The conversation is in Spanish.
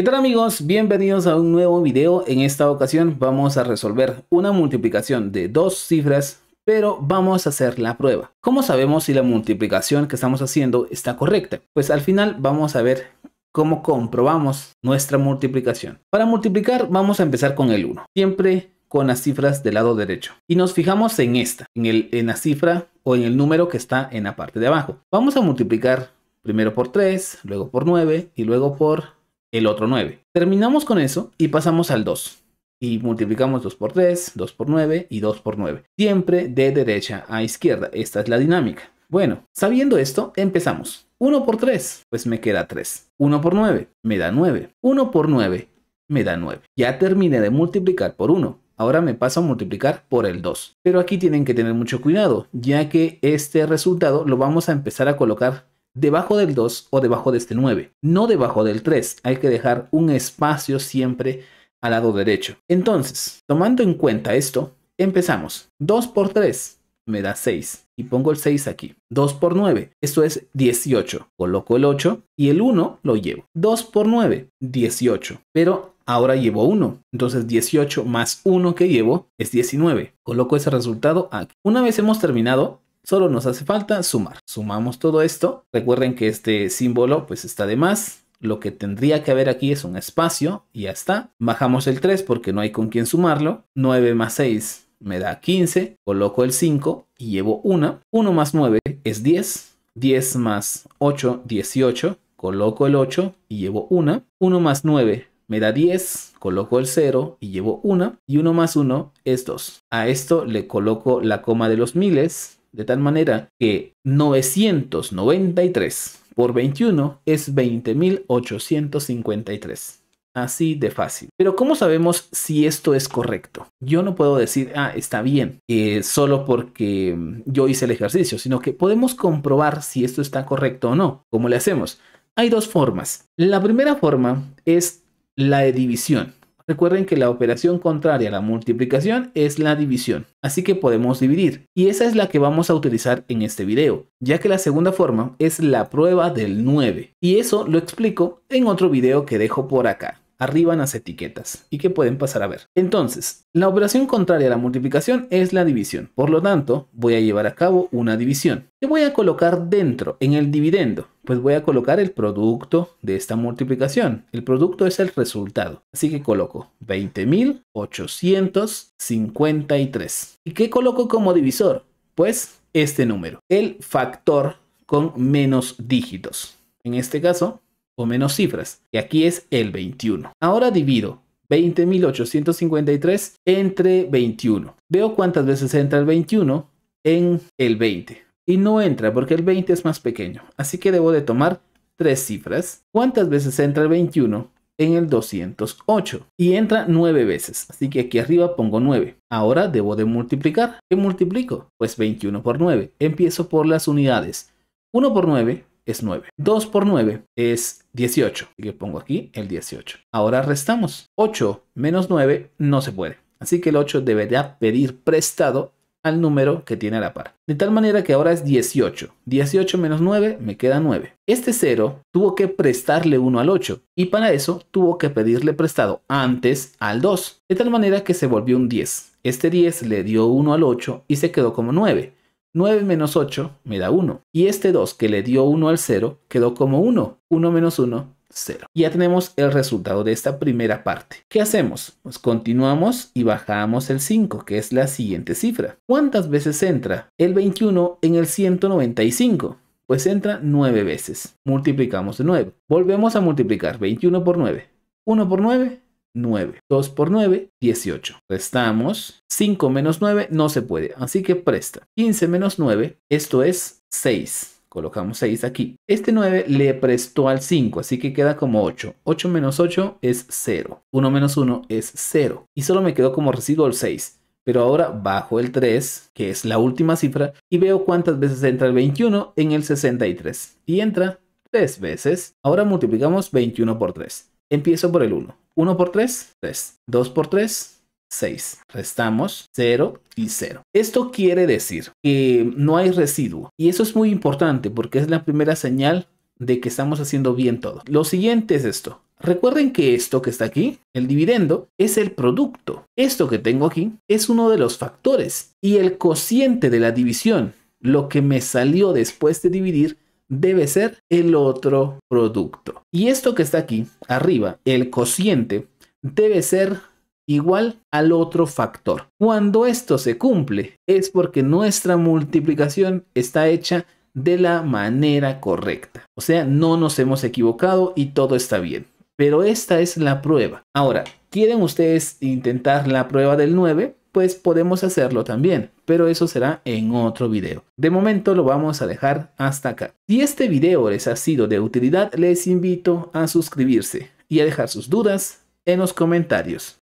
¿Qué tal amigos? Bienvenidos a un nuevo video. En esta ocasión vamos a resolver una multiplicación de dos cifras, pero vamos a hacer la prueba. ¿Cómo sabemos si la multiplicación que estamos haciendo está correcta? Pues al final vamos a ver cómo comprobamos nuestra multiplicación. Para multiplicar vamos a empezar con el 1, siempre con las cifras del lado derecho. Y nos fijamos en esta, en, en la cifra o en el número que está en la parte de abajo. Vamos a multiplicar primero por 3, luego por 9 y luego por el otro 9. Terminamos con eso y pasamos al 2. Y multiplicamos 2 por 3, 2 por 9 y 2 por 9. Siempre de derecha a izquierda. Esta es la dinámica. Bueno, sabiendo esto, empezamos. 1 por 3, pues me queda 3. 1 por 9, me da 9. 1 por 9, me da 9. Ya terminé de multiplicar por 1. Ahora me paso a multiplicar por el 2. Pero aquí tienen que tener mucho cuidado, ya que este resultado lo vamos a empezar a colocar debajo del 2 o debajo de este 9, no debajo del 3. Hay que dejar un espacio siempre al lado derecho. Entonces, tomando en cuenta esto, empezamos. 2 por 3 me da 6 y pongo el 6 aquí. 2 por 9, esto es 18. Coloco el 8 y el 1 lo llevo. 2 por 9, 18. Pero ahora llevo 1. Entonces 18 más 1 que llevo es 19. Coloco ese resultado aquí. Una vez hemos terminado, Solo nos hace falta sumar. Sumamos todo esto. Recuerden que este símbolo pues está de más. Lo que tendría que haber aquí es un espacio y ya está. Bajamos el 3 porque no hay con quién sumarlo. 9 más 6 me da 15. Coloco el 5 y llevo 1. 1 más 9 es 10. 10 más 8, 18. Coloco el 8 y llevo 1. 1 más 9 me da 10. Coloco el 0 y llevo 1. Y 1 más 1 es 2. A esto le coloco la coma de los miles de tal manera que 993 por 21 es 20.853. Así de fácil. Pero ¿cómo sabemos si esto es correcto? Yo no puedo decir, ah, está bien, eh, solo porque mm, yo hice el ejercicio, sino que podemos comprobar si esto está correcto o no. ¿Cómo le hacemos? Hay dos formas. La primera forma es la de división. Recuerden que la operación contraria a la multiplicación es la división, así que podemos dividir, y esa es la que vamos a utilizar en este video, ya que la segunda forma es la prueba del 9, y eso lo explico en otro video que dejo por acá arriban las etiquetas y que pueden pasar a ver. Entonces, la operación contraria a la multiplicación es la división. Por lo tanto, voy a llevar a cabo una división. ¿Qué voy a colocar dentro en el dividendo? Pues voy a colocar el producto de esta multiplicación. El producto es el resultado. Así que coloco 20.853. ¿Y qué coloco como divisor? Pues este número, el factor con menos dígitos. En este caso, o menos cifras, y aquí es el 21. Ahora divido 20.853 entre 21. Veo cuántas veces entra el 21 en el 20. Y no entra porque el 20 es más pequeño, así que debo de tomar tres cifras. ¿Cuántas veces entra el 21? En el 208. Y entra nueve veces, así que aquí arriba pongo 9. Ahora debo de multiplicar. ¿Qué multiplico? Pues 21 por 9. Empiezo por las unidades. 1 por 9 es 9. 2 por 9 es 18. y que pongo aquí el 18. Ahora restamos. 8 menos 9 no se puede. Así que el 8 debería pedir prestado al número que tiene a la par. De tal manera que ahora es 18. 18 menos 9 me queda 9. Este 0 tuvo que prestarle 1 al 8 y para eso tuvo que pedirle prestado antes al 2. De tal manera que se volvió un 10. Este 10 le dio 1 al 8 y se quedó como 9. 9 menos 8 me da 1. Y este 2 que le dio 1 al 0 quedó como 1. 1 menos 1, 0. Ya tenemos el resultado de esta primera parte. ¿Qué hacemos? Pues continuamos y bajamos el 5, que es la siguiente cifra. ¿Cuántas veces entra el 21 en el 195? Pues entra 9 veces. Multiplicamos de 9. Volvemos a multiplicar 21 por 9. 1 por 9, 9. 2 por 9, 18. Restamos. 5 menos 9 no se puede, así que presta. 15 menos 9, esto es 6. Colocamos 6 aquí. Este 9 le prestó al 5, así que queda como 8. 8 menos 8 es 0. 1 menos 1 es 0. Y solo me quedó como residuo el 6 pero ahora bajo el 3, que es la última cifra, y veo cuántas veces entra el 21 en el 63. Y entra 3 veces. Ahora multiplicamos 21 por 3. Empiezo por el 1. 1 por 3, 3. 2 por 3, 6. Restamos 0 y 0. Esto quiere decir que no hay residuo. Y eso es muy importante porque es la primera señal de que estamos haciendo bien todo. Lo siguiente es esto. Recuerden que esto que está aquí, el dividendo, es el producto. Esto que tengo aquí es uno de los factores. Y el cociente de la división, lo que me salió después de dividir, debe ser el otro producto. Y esto que está aquí arriba, el cociente, debe ser igual al otro factor. Cuando esto se cumple es porque nuestra multiplicación está hecha de la manera correcta. O sea, no nos hemos equivocado y todo está bien. Pero esta es la prueba. Ahora, ¿quieren ustedes intentar la prueba del 9? pues podemos hacerlo también, pero eso será en otro video. De momento lo vamos a dejar hasta acá. Si este video les ha sido de utilidad, les invito a suscribirse y a dejar sus dudas en los comentarios.